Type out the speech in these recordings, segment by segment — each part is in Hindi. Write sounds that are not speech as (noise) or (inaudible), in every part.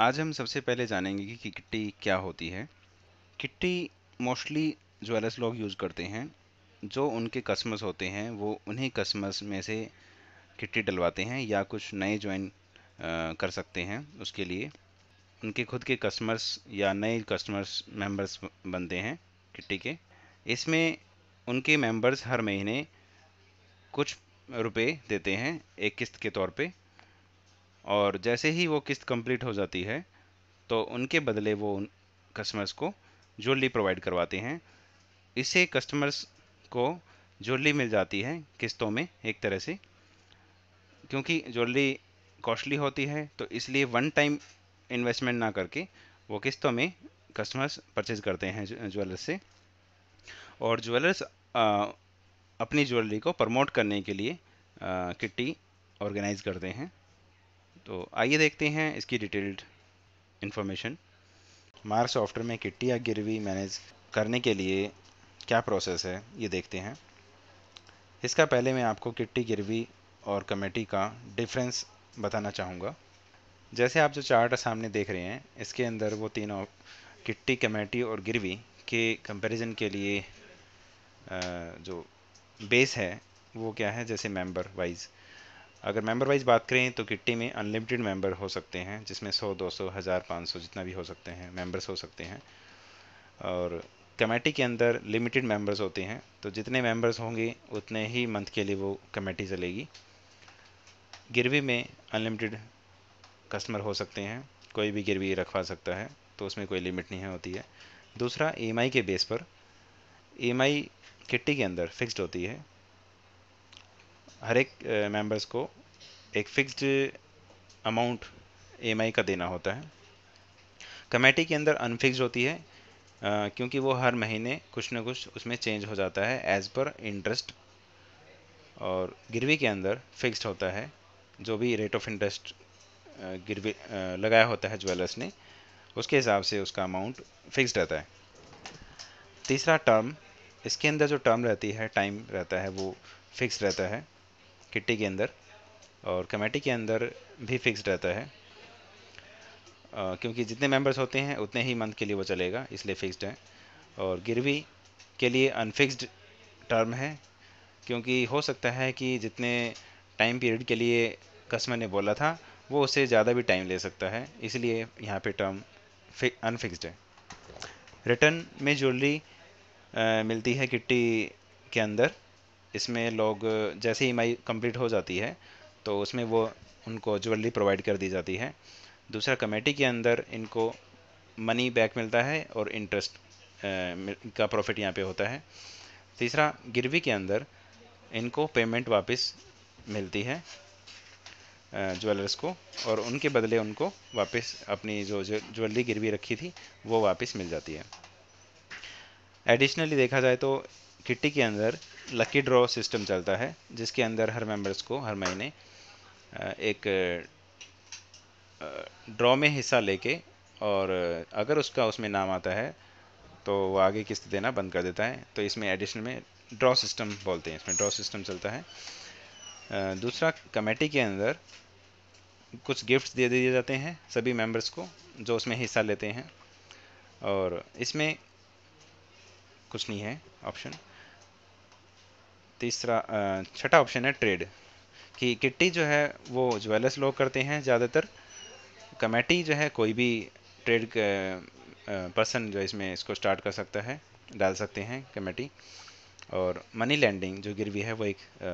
आज हम सबसे पहले जानेंगे कि किट्टी क्या होती है किट्टी मोस्टली ज्वेलर्स लोग यूज़ करते हैं जो उनके कस्टमर्स होते हैं वो उन्हीं कस्टमर्स में से किट्टी डलवाते हैं या कुछ नए ज्वाइन कर सकते हैं उसके लिए उनके खुद के कस्टमर्स या नए कस्टमर्स मेंबर्स बनते हैं किट्टी के इसमें उनके मेंबर्स हर महीने कुछ रुपए देते हैं एक किस्त के तौर पे और जैसे ही वो किस्त कंप्लीट हो जाती है तो उनके बदले वो उन कस्टमर्स को ज्वेलरी प्रोवाइड करवाते हैं इससे कस्टमर्स को ज्वेलरी मिल जाती है किस्तों में एक तरह से क्योंकि ज्वेलरी कॉस्टली होती है तो इसलिए वन टाइम इन्वेस्टमेंट ना करके वो किस्तों में कस्टमर्स परचेज करते हैं ज्वेलर्स से और ज्वेलर्स अपनी ज्वेलरी को प्रमोट करने के लिए किट्टी ऑर्गेनाइज करते हैं तो आइए देखते हैं इसकी डिटेल्ड इन्फॉर्मेशन मार सॉफ्टवेयर में किट्टी या गिरवी मैनेज करने के लिए क्या प्रोसेस है ये देखते हैं इसका पहले मैं आपको किट्टी गिरवी और कमेटी का डिफरेंस बताना चाहूँगा जैसे आप जो चार्ट सामने देख रहे हैं इसके अंदर वो तीनों किट्टी कमेटी और गिरवी के कंपैरिजन के लिए जो बेस है वो क्या है जैसे मेंबर वाइज अगर मेंबर वाइज बात करें तो किट्टी में अनलिमिटेड मेंबर हो सकते हैं जिसमें 100, 200, हज़ार पाँच सौ जितना भी हो सकते हैं मेंबर्स हो सकते हैं और कमेटी के अंदर लिमिटेड मेंबर्स होते हैं तो जितने मेंबर्स होंगे उतने ही मंथ के लिए वो कमेटी चलेगी गिरवी में अनलिमिटेड कस्टमर हो सकते हैं कोई भी गिरवी रखवा सकता है तो उसमें कोई लिमिट नहीं होती है दूसरा ई e के बेस पर ई e किट्टी के अंदर फिक्स्ड होती है हर एक मेंबर्स को एक फिक्स्ड अमाउंट ई का देना होता है कमेटी के अंदर अनफिक्स होती है क्योंकि वो हर महीने कुछ ना कुछ उसमें चेंज हो जाता है एज़ पर इंटरेस्ट और गिरवी के अंदर फिक्स्ड होता है जो भी रेट ऑफ इंटरेस्ट गिरवी लगाया होता है ज्वेलर्स ने उसके हिसाब से उसका अमाउंट फिक्स्ड रहता है तीसरा टर्म इसके अंदर जो टर्म रहती है टाइम रहता है वो फिक्स रहता है किट्टी के अंदर और कमेटी के अंदर भी फिक्स रहता है आ, क्योंकि जितने मेंबर्स होते हैं उतने ही मंथ के लिए वो चलेगा इसलिए फिक्स्ड है और गिरवी के लिए अनफिक्स्ड टर्म है क्योंकि हो सकता है कि जितने टाइम पीरियड के लिए कस्टमर ने बोला था वो उससे ज़्यादा भी टाइम ले सकता है इसलिए यहाँ पे टर्म अनफिक्स्ड है रिटर्न में ज्वेलरी मिलती है किट्टी के अंदर इसमें लोग जैसे ही ई कंप्लीट हो जाती है तो उसमें वो उनको ज्वेलरी प्रोवाइड कर दी जाती है दूसरा कमेटी के अंदर इनको मनी बैक मिलता है और इंटरेस्ट का प्रॉफिट यहाँ पे होता है तीसरा गिरवी के अंदर इनको पेमेंट वापस मिलती है ज्वेलर्स को और उनके बदले उनको वापस अपनी जो ज्वेलरी गिरवी रखी थी वो वापस मिल जाती है एडिशनली देखा जाए तो किट्टी के अंदर लकी ड्रॉ सिस्टम चलता है जिसके अंदर हर मेंबर्स को हर महीने एक ड्रॉ में हिस्सा लेके और अगर उसका उसमें नाम आता है तो वो आगे किस्त देना बंद कर देता है तो इसमें एडिशन में ड्रॉ सिस्टम बोलते हैं इसमें ड्रॉ सिस्टम चलता है दूसरा कमेटी के अंदर कुछ गिफ्ट्स दे दिए जाते हैं सभी मेंबर्स को जो उसमें हिस्सा लेते हैं और इसमें कुछ नहीं है ऑप्शन तीसरा छठा ऑप्शन है ट्रेड कि किट्टी जो है वो ज्वेलर्स लोग करते हैं ज़्यादातर कमेटी जो है कोई भी ट्रेड पर्सन जो इसमें इसको स्टार्ट कर सकता है डाल सकते हैं कमेटी और मनी लैंडिंग जो गिरवी है वो एक आ,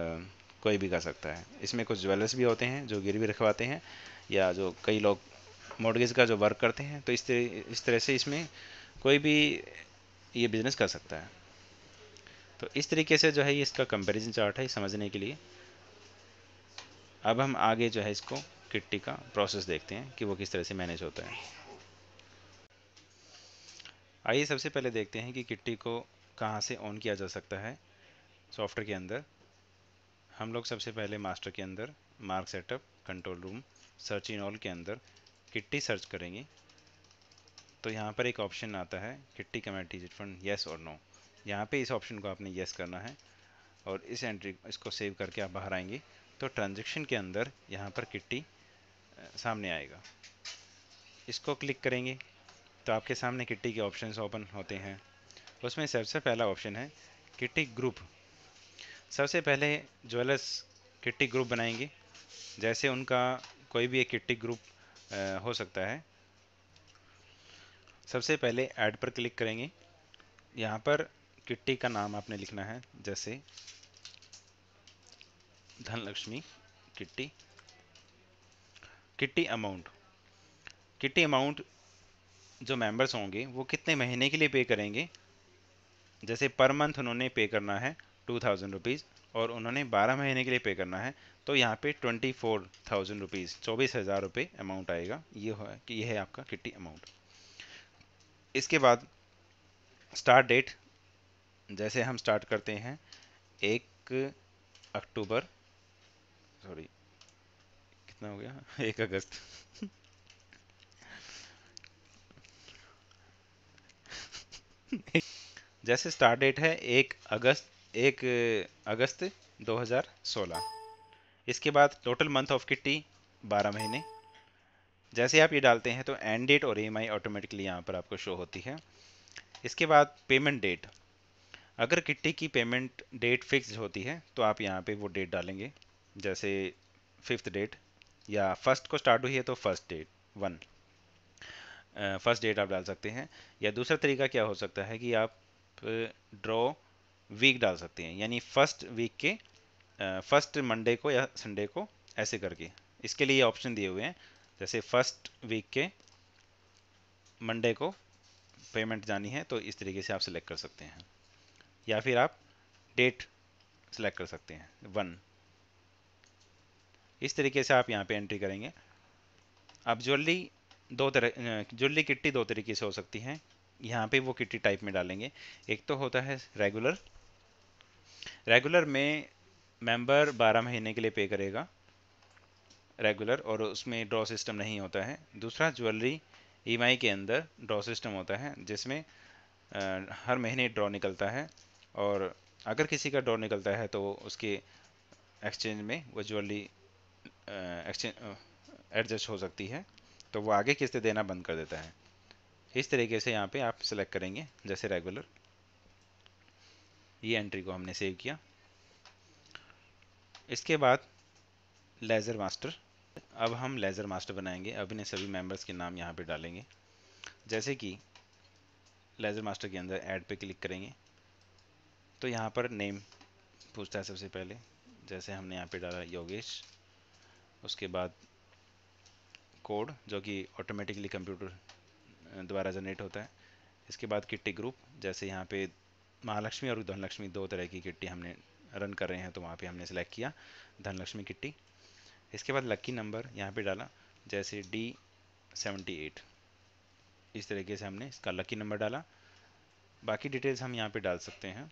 कोई भी कर सकता है इसमें कुछ ज्वेलर्स भी होते हैं जो गिरवी रखवाते हैं या जो कई लोग मोडगेज का जो वर्क करते हैं तो इस तरह इस तरह से इसमें कोई भी ये बिज़नेस कर सकता है तो इस तरीके से जो है ये इसका कंपैरिजन चार्ट है समझने के लिए अब हम आगे जो है इसको किट्टी का प्रोसेस देखते हैं कि वो किस तरह से मैनेज होता है आइए सबसे पहले देखते हैं कि किट्टी को कहाँ से ऑन किया जा सकता है सॉफ्टवेयर के अंदर हम लोग सबसे पहले मास्टर के अंदर Marg setup control room search in all के अंदर किट्टी सर्च करेंगे तो यहाँ पर एक ऑप्शन आता है किट्टी कमेटी फंड येस और नो यहाँ पे इस ऑप्शन को आपने येस करना है और इस एंट्री इसको सेव करके आप बाहर आएंगे तो ट्रांजेक्शन के अंदर यहाँ पर किट्टी सामने आएगा इसको क्लिक करेंगे तो आपके सामने किट्टी के ऑप्शन ओपन होते हैं उसमें सबसे पहला ऑप्शन है किट्टी ग्रुप सबसे पहले ज्वेलर्स किट्टी ग्रुप बनाएंगे जैसे उनका कोई भी एक किट्टी ग्रुप हो सकता है सबसे पहले ऐड पर क्लिक करेंगे यहाँ पर किट्टी का नाम आपने लिखना है जैसे Dhanlakshmi kitty kitty amount kitty amount जो मेंबर्स होंगे वो कितने महीने के लिए पे करेंगे जैसे पर मंथ उन्होंने पे करना है टू थाउजेंड रुपीज़ और उन्होंने बारह महीने के लिए पे करना है तो यहाँ पे ट्वेंटी फोर थाउजेंड रुपीज़ चौबीस हज़ार रुपये अमाउंट आएगा ये है कि यह है आपका किट्टी अमाउंट इसके बाद स्टार्ट डेट जैसे हम स्टार्ट करते हैं एक अक्टूबर सॉरी कितना हो गया (laughs) एक अगस्त (laughs) जैसे स्टार्ट डेट है एक अगस्त एक अगस्त 2016 इसके बाद टोटल मंथ ऑफ किट्टी 12 महीने जैसे आप ये डालते हैं तो एंड डेट और ई e ऑटोमेटिकली यहाँ पर आपको शो होती है इसके बाद पेमेंट डेट अगर किट्टी की पेमेंट डेट फिक्स होती है तो आप यहाँ पे वो डेट डालेंगे जैसे फिफ्थ डेट या फर्स्ट को स्टार्ट हुई है तो first date one first date आप डाल सकते हैं या दूसरा तरीका क्या हो सकता है कि आप ड्रॉ वीक डाल सकते हैं यानी फर्स्ट वीक के फर्स्ट मंडे को या संडे को ऐसे करके इसके लिए ऑप्शन दिए हुए हैं जैसे फर्स्ट वीक के मंडे को पेमेंट जानी है तो इस तरीके से आप सिलेक्ट कर सकते हैं या फिर आप डेट सेलेक्ट कर सकते हैं वन इस तरीके से आप यहाँ पे एंट्री करेंगे अब ज्वेलरी दो तरह ज्वेलरी किट्टी दो तरीके से हो सकती है यहाँ पे वो किट्टी टाइप में डालेंगे एक तो होता है रेगुलर रेगुलर में मेंबर 12 महीने के लिए पे करेगा रेगुलर और उसमें ड्रॉ सिस्टम नहीं होता है दूसरा ज्वेलरी ई e के अंदर ड्रॉ सिस्टम होता है जिसमें हर महीने ड्रॉ निकलता है और अगर किसी का डॉ निकलता है तो उसके एक्सचेंज में ज्वेलरी एक्सचेंज एडजस्ट हो सकती है तो वो आगे किस्तें देना बंद कर देता है इस तरीके से यहाँ पे आप सिलेक्ट करेंगे जैसे रेगुलर ये एंट्री को हमने सेव किया इसके बाद लेज़र मास्टर अब हम लेज़र मास्टर बनाएंगे अब इन्हें सभी मेंबर्स के नाम यहाँ पे डालेंगे जैसे कि लेज़र मास्टर के अंदर ऐड पे क्लिक करेंगे तो यहाँ पर नेम पूछता है सबसे पहले जैसे हमने यहाँ पे डाला योगेश उसके बाद कोड जो कि ऑटोमेटिकली कंप्यूटर द्वारा जनरेट होता है इसके बाद किट्टी ग्रुप जैसे यहाँ पे महालक्ष्मी और धनलक्ष्मी दो तरह की किट्टी हमने रन कर रहे हैं तो वहाँ पे हमने सेलेक्ट किया धनलक्ष्मी किट्टी इसके बाद लक्की नंबर यहाँ पे डाला जैसे डी सेवेंटी एट इस तरीके से हमने इसका लक्की नंबर डाला बाकी डिटेल्स हम यहाँ पे डाल सकते हैं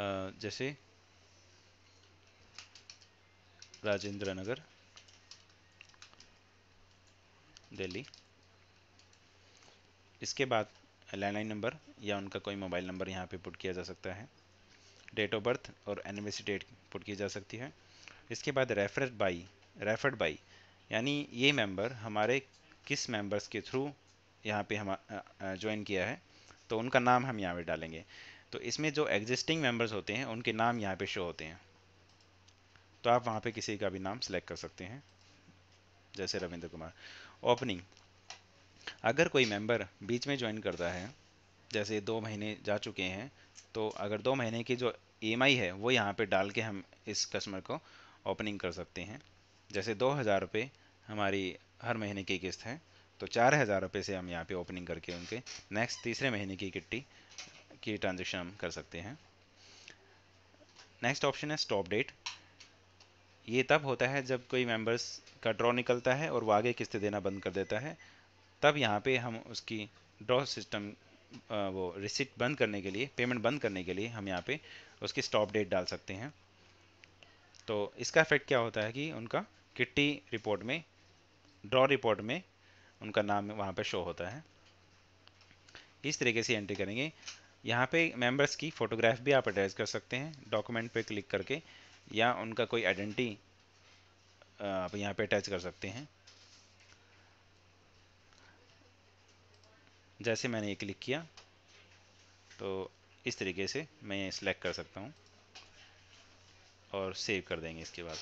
जैसे राजेंद्र नगर दिल्ली इसके बाद लैंडलाइन नंबर या उनका कोई मोबाइल नंबर यहाँ पे पुट किया जा सकता है डेट ऑफ बर्थ और एनिवर्सरी डेट पुट की जा सकती है इसके बाद रेफर बाई रेफर्ड बाई यानी ये मेंबर हमारे किस मेंबर्स के थ्रू यहाँ पे हम ज्वाइन किया है तो उनका नाम हम यहाँ पे डालेंगे तो इसमें जो एग्जिस्टिंग मेंबर्स होते हैं उनके नाम यहाँ पे शो होते हैं तो आप वहाँ पे किसी का भी नाम सेलेक्ट कर सकते हैं जैसे रविंद्र कुमार ओपनिंग अगर कोई मेंबर बीच में ज्वाइन करता है जैसे दो महीने जा चुके हैं तो अगर दो महीने की जो ई e है वो यहाँ पर डाल के हम इस कस्टमर को ओपनिंग कर सकते हैं जैसे दो हज़ार रुपये हमारी हर महीने की किस्त है तो चार हज़ार रुपये से हम यहाँ पे ओपनिंग करके उनके नेक्स्ट तीसरे महीने की किट्टी की ट्रांजेक्शन हम कर सकते हैं नेक्स्ट ऑप्शन है स्टॉप डेट ये तब होता है जब कोई मेंबर्स का ड्रॉ निकलता है और वो आगे किस्तें देना बंद कर देता है तब यहाँ पे हम उसकी ड्रॉ सिस्टम वो रिसिप्ट बंद करने के लिए पेमेंट बंद करने के लिए हम यहाँ पे उसकी स्टॉप डेट डाल सकते हैं तो इसका इफेक्ट क्या होता है कि उनका किट्टी रिपोर्ट में ड्रॉ रिपोर्ट में उनका नाम वहाँ पर शो होता है इस तरीके से एंट्री करेंगे यहाँ पे मेंबर्स की फ़ोटोग्राफ भी आप अटैच कर सकते हैं डॉक्यूमेंट पे क्लिक करके या उनका कोई आइडेंटी आप यहाँ पे अटैच कर सकते हैं जैसे मैंने ये क्लिक किया तो इस तरीके से मैं सिलेक्ट कर सकता हूँ और सेव कर देंगे इसके बाद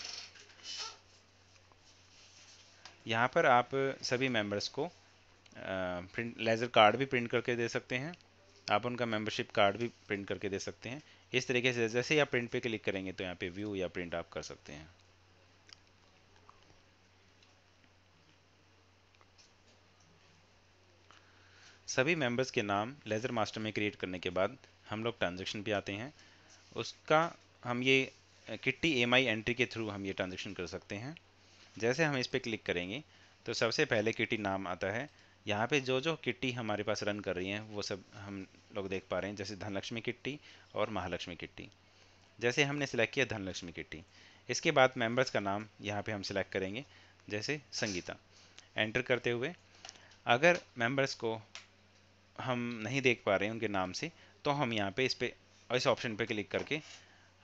यहाँ पर आप सभी मेंबर्स को प्रिंट लेज़र कार्ड भी प्रिंट करके दे सकते हैं आप उनका मेंबरशिप कार्ड भी प्रिंट करके दे सकते हैं इस तरीके से जैसे ही आप प्रिंट पे क्लिक करेंगे तो यहाँ पे व्यू या प्रिंट आप कर सकते हैं सभी मेंबर्स के नाम लेज़र मास्टर में क्रिएट करने के बाद हम लोग ट्रांजेक्शन पे आते हैं उसका हम ये किट्टी एम एंट्री के थ्रू हम ये ट्रांजेक्शन कर सकते हैं जैसे हम इस पर क्लिक करेंगे तो सबसे पहले किटी नाम आता है यहाँ पे जो जो किट्टी हमारे पास रन कर रही हैं वो सब हम लोग देख पा रहे हैं जैसे धनलक्ष्मी किट्टी और महालक्ष्मी किट्टी जैसे हमने सिलेक्ट किया धनलक्ष्मी किट्टी इसके बाद मेंबर्स का नाम यहाँ पे हम सिलेक्ट करेंगे जैसे संगीता एंटर करते हुए अगर मेंबर्स को हम नहीं देख पा रहे हैं उनके नाम से तो हम यहाँ पे इस पर इस ऑप्शन पे क्लिक करके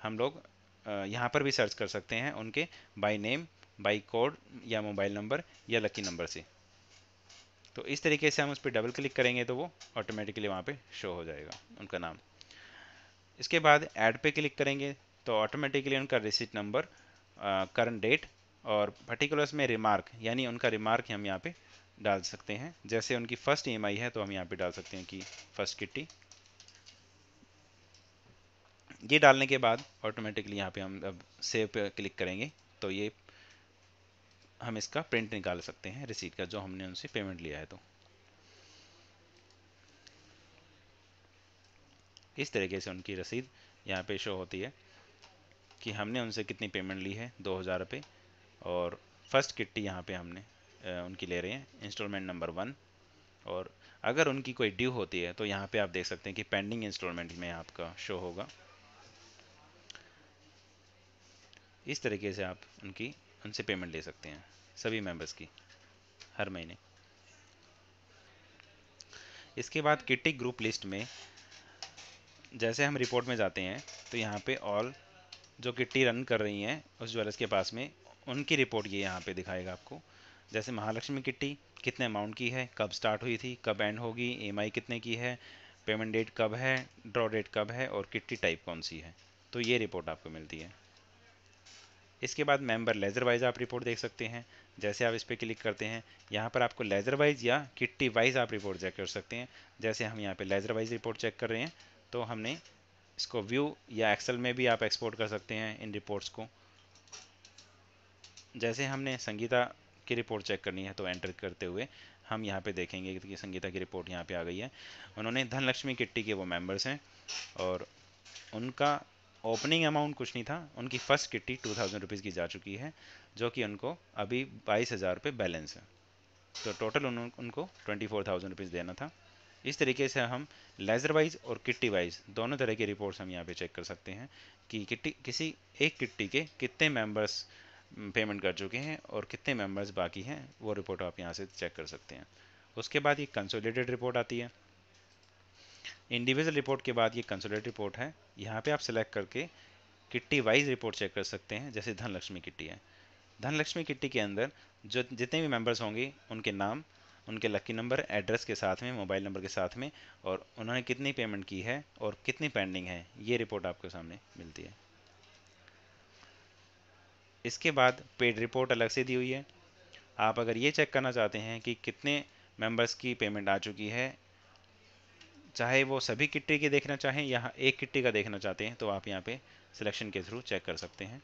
हम लोग यहाँ पर भी सर्च कर सकते हैं उनके बाई नेम बाई कोड या मोबाइल नंबर या लकी नंबर से तो इस तरीके से हम उस पर डबल क्लिक करेंगे तो वो ऑटोमेटिकली वहाँ पे शो हो जाएगा उनका नाम इसके बाद ऐड पे क्लिक करेंगे तो ऑटोमेटिकली उनका रिसिट नंबर करंट डेट और पर्टिकुलर्स में रिमार्क यानी उनका रिमार्क हम यहाँ पे डाल सकते हैं जैसे उनकी फ़र्स्ट ई है तो हम यहाँ पे डाल सकते हैं कि फ़र्स्ट किट्टी ये डालने के बाद ऑटोमेटिकली यहाँ पे हम अब सेव पे क्लिक करेंगे तो ये हम इसका प्रिंट निकाल सकते हैं रिसीट का जो हमने उनसे पेमेंट लिया है तो इस तरीके से उनकी रसीद यहाँ पे शो होती है कि हमने उनसे कितनी पेमेंट ली है दो हज़ार रुपये और फर्स्ट किट्टी यहाँ पे हमने उनकी ले रहे हैं इंस्टॉलमेंट नंबर वन और अगर उनकी कोई ड्यू होती है तो यहाँ पे आप देख सकते हैं कि पेंडिंग इंस्टॉलमेंट में आपका शो होगा इस तरीके से आप उनकी उनसे पेमेंट ले सकते हैं सभी मेंबर्स की हर महीने इसके बाद किटिक ग्रुप लिस्ट में जैसे हम रिपोर्ट में जाते हैं तो यहाँ पे ऑल जो किट्टी रन कर रही हैं उस ज्वेलर्स के पास में उनकी रिपोर्ट ये यहाँ पे दिखाएगा आपको जैसे महालक्ष्मी किट्टी कितने अमाउंट की है कब स्टार्ट हुई थी कब एंड होगी ई e कितने की है पेमेंट डेट कब है ड्रॉ डेट कब है और किट्टी टाइप कौन सी है तो ये रिपोर्ट आपको मिलती है इसके बाद मेंबर लेजर वाइज आप रिपोर्ट देख सकते हैं जैसे आप इस पर क्लिक करते हैं यहाँ पर आपको लेजर वाइज या किट्टी वाइज आप रिपोर्ट चेक कर सकते हैं जैसे हम यहाँ पर लेजर वाइज रिपोर्ट चेक कर रहे हैं तो हमने इसको व्यू या एक्सेल में भी आप एक्सपोर्ट कर सकते हैं इन रिपोर्ट्स को जैसे हमने संगीता की रिपोर्ट चेक करनी है तो एंटर करते हुए हम यहाँ पे देखेंगे कि संगीता की रिपोर्ट यहाँ पे आ गई है उन्होंने धनलक्ष्मी किट्टी के वो मेंबर्स हैं और उनका ओपनिंग अमाउंट कुछ नहीं था उनकी first kitty two thousand rupees की जा चुकी है जो कि उनको अभी बाईस हज़ार रुपये बैलेंस है तो टोटल उन, उनको ट्वेंटी फोर थाउजेंड रुपीज़ देना था इस तरीके से हम लेज़र वाइज और किट्टी वाइज दोनों तरह की रिपोर्ट्स हम यहाँ पे चेक कर सकते हैं कि किट्टी किसी एक किट्टी के कितने मेंबर्स पेमेंट कर चुके हैं और कितने मेंबर्स बाकी हैं वो रिपोर्ट आप यहाँ से चेक कर सकते हैं उसके बाद ये कंसोलिडेटेड रिपोर्ट आती है इंडिविजुअल रिपोर्ट के बाद ये कंसोलेट रिपोर्ट है यहाँ पे आप सिलेक्ट करके किट्टी वाइज रिपोर्ट चेक कर सकते हैं जैसे धनलक्ष्मी किट्टी है धनलक्ष्मी किट्टी के अंदर जो जितने भी मेंबर्स होंगे उनके नाम उनके लक्की नंबर एड्रेस के साथ में मोबाइल नंबर के साथ में और उन्होंने कितनी पेमेंट की है और कितनी पेंडिंग है ये रिपोर्ट आपके सामने मिलती है इसके बाद पेड रिपोर्ट अलग से दी हुई है आप अगर ये चेक करना चाहते हैं कि कितने मेंबर्स की पेमेंट आ चुकी है चाहे वो सभी किट्टी के देखना चाहें या एक किट्टी का देखना चाहते हैं तो आप यहाँ पे सिलेक्शन के थ्रू चेक कर सकते हैं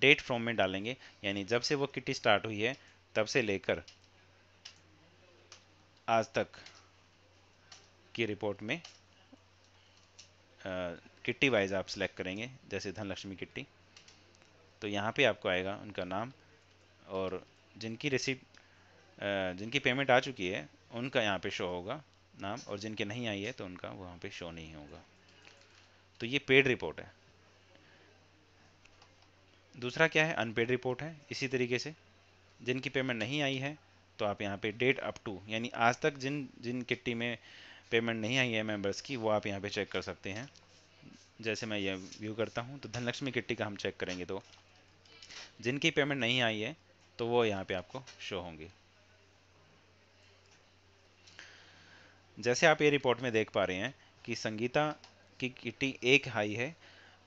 डेट फ्रॉम में डालेंगे यानी जब से वो किट्टी स्टार्ट हुई है तब से लेकर आज तक की रिपोर्ट में आ, किट्टी वाइज आप सिलेक्ट करेंगे जैसे धनलक्ष्मी किट्टी तो यहाँ पे आपको आएगा उनका नाम और जिनकी रिसीप जिनकी पेमेंट आ चुकी है उनका यहाँ पे शो होगा नाम और जिनके नहीं आई है तो उनका वहाँ पे शो नहीं होगा तो ये पेड रिपोर्ट है दूसरा क्या है अनपेड रिपोर्ट है इसी तरीके से जिनकी पेमेंट नहीं आई है तो आप यहाँ पे डेट अप टू यानी आज तक जिन जिन किट्टी में पेमेंट नहीं आई है मेंबर्स की वो आप यहाँ पे चेक कर सकते हैं जैसे मैं ये व्यू करता हूँ तो धनलक्ष्मी किट्टी का हम चेक करेंगे तो जिनकी पेमेंट नहीं आई है तो वो यहाँ पे आपको शो होंगे जैसे आप ये रिपोर्ट में देख पा रहे हैं कि संगीता की किट्टी एक हाई है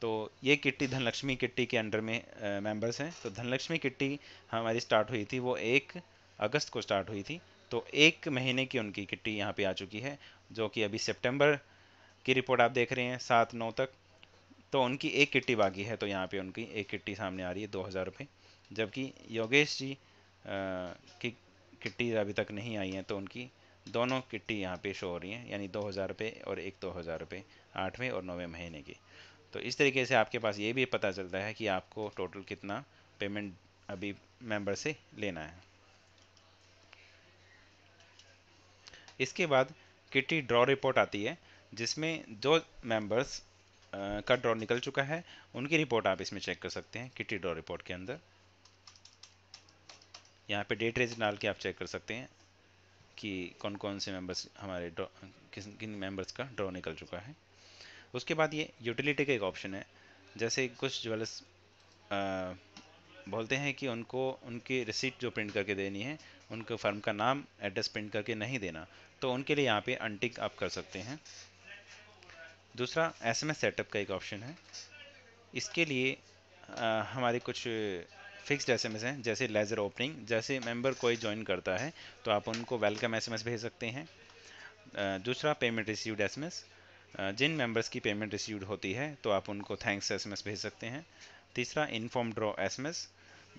तो ये किट्टी धनलक्ष्मी किट्टी के अंडर में मेंबर्स हैं तो धनलक्ष्मी किट्टी हमारी स्टार्ट हुई थी वो एक अगस्त को स्टार्ट हुई थी तो एक महीने की उनकी किट्टी यहाँ पे आ चुकी है जो कि अभी सितंबर की रिपोर्ट आप देख रहे हैं सात नौ तक तो उनकी एक किट्टी बाकी है तो यहाँ पे उनकी एक किट्टी सामने आ रही है दो हज़ार रुपये जबकि योगेश जी आ, की किट्टी अभी तक नहीं आई हैं तो उनकी दोनों किट्टी यहाँ पे शो हो रही हैं यानी दो हज़ार रुपये और एक दो हज़ार रुपये आठवें और नौवें महीने की तो इस तरीके से आपके पास ये भी पता चलता है कि आपको टोटल कितना पेमेंट अभी मेंबर से लेना है इसके बाद किट्टी ड्रॉ रिपोर्ट आती है जिसमें जो मेंबर्स का ड्रॉ निकल चुका है उनकी रिपोर्ट आप इसमें चेक कर सकते हैं किट्टी ड्रॉ रिपोर्ट के अंदर यहाँ पे डेट रेज डाल के आप चेक कर सकते हैं कि कौन कौन से मेंबर्स हमारे किस किन मेंबर्स का ड्रॉ निकल चुका है उसके बाद ये यूटिलिटी का एक ऑप्शन है जैसे कुछ ज्वेलर्स बोलते हैं कि उनको उनकी रिसीट जो प्रिंट करके देनी है उनके फर्म का नाम एड्रेस प्रिंट करके नहीं देना तो उनके लिए यहाँ पे अनटिक आप कर सकते हैं दूसरा एसएमएस सेटअप का एक ऑप्शन है इसके लिए आ, हमारे कुछ फिक्स्ड एसएमएस हैं जैसे लेजर ओपनिंग जैसे मेंबर कोई ज्वाइन करता है तो आप उनको वेलकम एसएमएस भेज सकते हैं दूसरा पेमेंट रिसीव्ड एसएमएस जिन मेंबर्स की पेमेंट रिसीव्ड होती है तो आप उनको थैंक्स एसएमएस भेज सकते हैं तीसरा इनफॉर्म ड्रॉ एसएमएस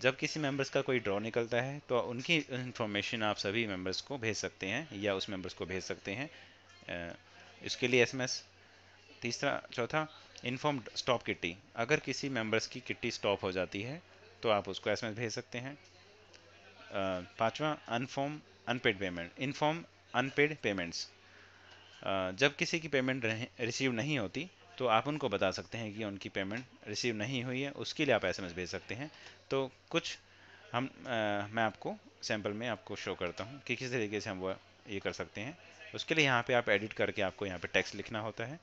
जब किसी मेंबर्स का कोई ड्रॉ निकलता है तो उनकी इन्फॉर्मेशन आप सभी मेंबर्स को भेज सकते हैं या उस मेंबर्स को भेज सकते हैं इसके लिए एसएमएस तीसरा चौथा इनफॉर्म स्टॉप किट्टी अगर किसी मेंबर्स की किट्टी स्टॉप हो जाती है तो आप उसको एस भेज सकते हैं पाँचवा अनफॉर्म unpaid payment inform unpaid payments जब किसी की पेमेंट रिसीव नहीं होती तो आप उनको बता सकते हैं कि उनकी पेमेंट रिसीव नहीं हुई है उसके लिए आप एस भेज सकते हैं तो कुछ हम आ, मैं आपको सैम्पल में आपको शो करता हूँ कि किस तरीके से हम वो ये कर सकते हैं उसके लिए यहाँ पे आप एडिट करके आपको यहाँ पे टेक्स्ट लिखना होता है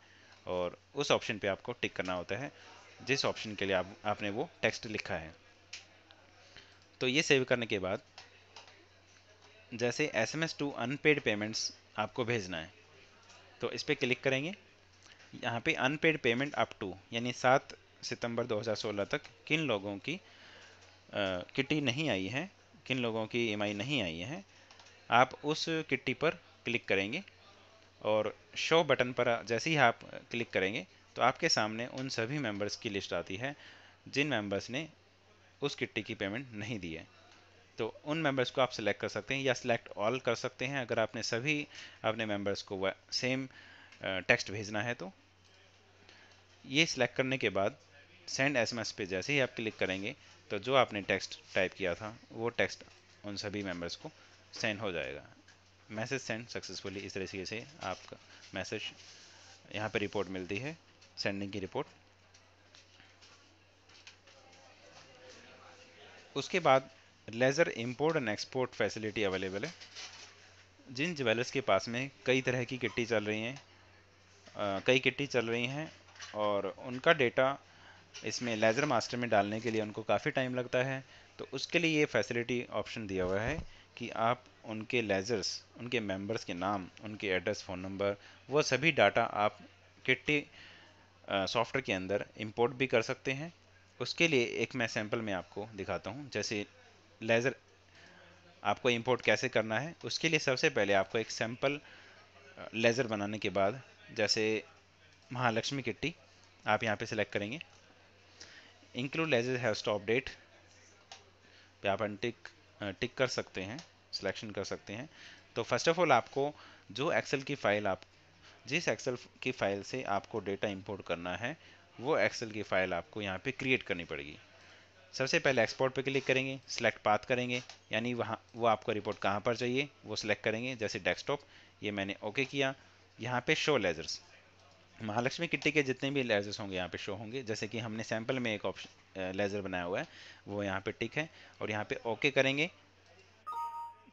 और उस ऑप्शन पे आपको टिक करना होता है जिस ऑप्शन के लिए आप आपने वो टेक्स्ट लिखा है तो ये सेव करने के बाद जैसे S M S to unpaid payments आपको भेजना है तो इस पर क्लिक करेंगे यहाँ पे अनपेड पेमेंट अप टू यानी सात सितंबर 2016 तक किन लोगों की आ, किटी नहीं आई है किन लोगों की ई e नहीं आई है आप उस किट्टी पर क्लिक करेंगे और शो बटन पर जैसे ही आप क्लिक करेंगे तो आपके सामने उन सभी मेंबर्स की लिस्ट आती है जिन मेंबर्स ने उस किट्टी की पेमेंट नहीं दी है तो उन मेंबर्स को आप सिलेक्ट कर सकते हैं या सिलेक्ट ऑल कर सकते हैं अगर आपने सभी अपने मेंबर्स को सेम टेक्स्ट भेजना है तो ये सिलेक्ट करने के बाद सेंड एसएमएस पे जैसे ही आप क्लिक करेंगे तो जो आपने टेक्स्ट टाइप किया था वो टेक्स्ट उन सभी मेंबर्स को सेंड हो जाएगा मैसेज सेंड सक्सेसफुली इस तरीके से आपका मैसेज यहाँ पर रिपोर्ट मिलती है सेंडिंग की रिपोर्ट उसके बाद ledger import and export facility available है जिन ज्वेलर्स के पास में कई तरह की किट्टी चल रही हैं कई किट्टी चल रही हैं और उनका डेटा इसमें लेज़र मास्टर में डालने के लिए उनको काफ़ी टाइम लगता है तो उसके लिए ये फैसिलिटी ऑप्शन दिया हुआ है कि आप उनके लेज़र्स उनके मेंबर्स के नाम उनके एड्रेस फ़ोन नंबर वो सभी डाटा आप किट्टी सॉफ्टवेयर के अंदर इंपोर्ट भी कर सकते हैं उसके लिए एक मैं सैंपल में आपको दिखाता हूँ जैसे लेज़र आपको इंपोर्ट कैसे करना है उसके लिए सबसे पहले आपको एक सैंपल लेज़र बनाने के बाद जैसे महालक्ष्मी किट्टी आप यहाँ पे सिलेक्ट करेंगे इंक्लूड लेजर है स्टॉप अपडेट पे आप टिक टिक कर सकते हैं सिलेक्शन कर सकते हैं तो फर्स्ट ऑफ ऑल आपको जो एक्सेल की फ़ाइल आप जिस एक्सेल की फ़ाइल से आपको डेटा इंपोर्ट करना है वो एक्सेल की फ़ाइल आपको यहाँ पे क्रिएट करनी पड़ेगी सबसे पहले एक्सपोर्ट पे क्लिक करेंगे सिलेक्ट पाथ करेंगे यानी वहाँ वो आपका रिपोर्ट कहाँ पर चाहिए वो सिलेक्ट करेंगे जैसे डेस्कटॉप ये मैंने ओके किया यहाँ पे शो लेजर्स महालक्ष्मी किट्टी के जितने भी लेजर्स होंगे यहाँ पे शो होंगे जैसे कि हमने सैम्पल में एक ऑप्शन लेज़र बनाया हुआ है वो यहाँ पे टिक है और यहाँ पे ओके करेंगे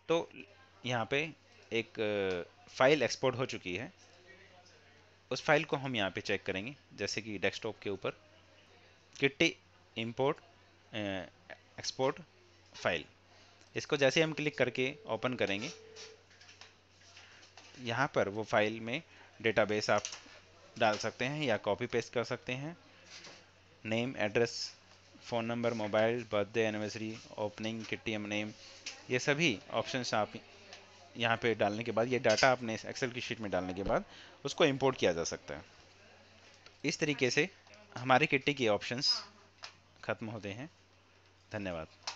तो यहाँ पे एक फाइल एक्सपोर्ट हो चुकी है उस फाइल को हम यहाँ पे चेक करेंगे जैसे कि डेस्कटॉप के ऊपर किट्टी इंपोर्ट एक्सपोर्ट फाइल इसको जैसे हम क्लिक करके ओपन करेंगे यहाँ पर वो फाइल में डेटाबेस आप डाल सकते हैं या कॉपी पेस्ट कर सकते हैं name address phone number mobile birthday anniversary opening kitty M name ये सभी ऑप्शंस आप यहाँ पे डालने के बाद ये डाटा आपने इस एक्सेल की शीट में डालने के बाद उसको इंपोर्ट किया जा सकता है इस तरीके से हमारे किट्टी के ऑप्शंस ख़त्म होते हैं धन्यवाद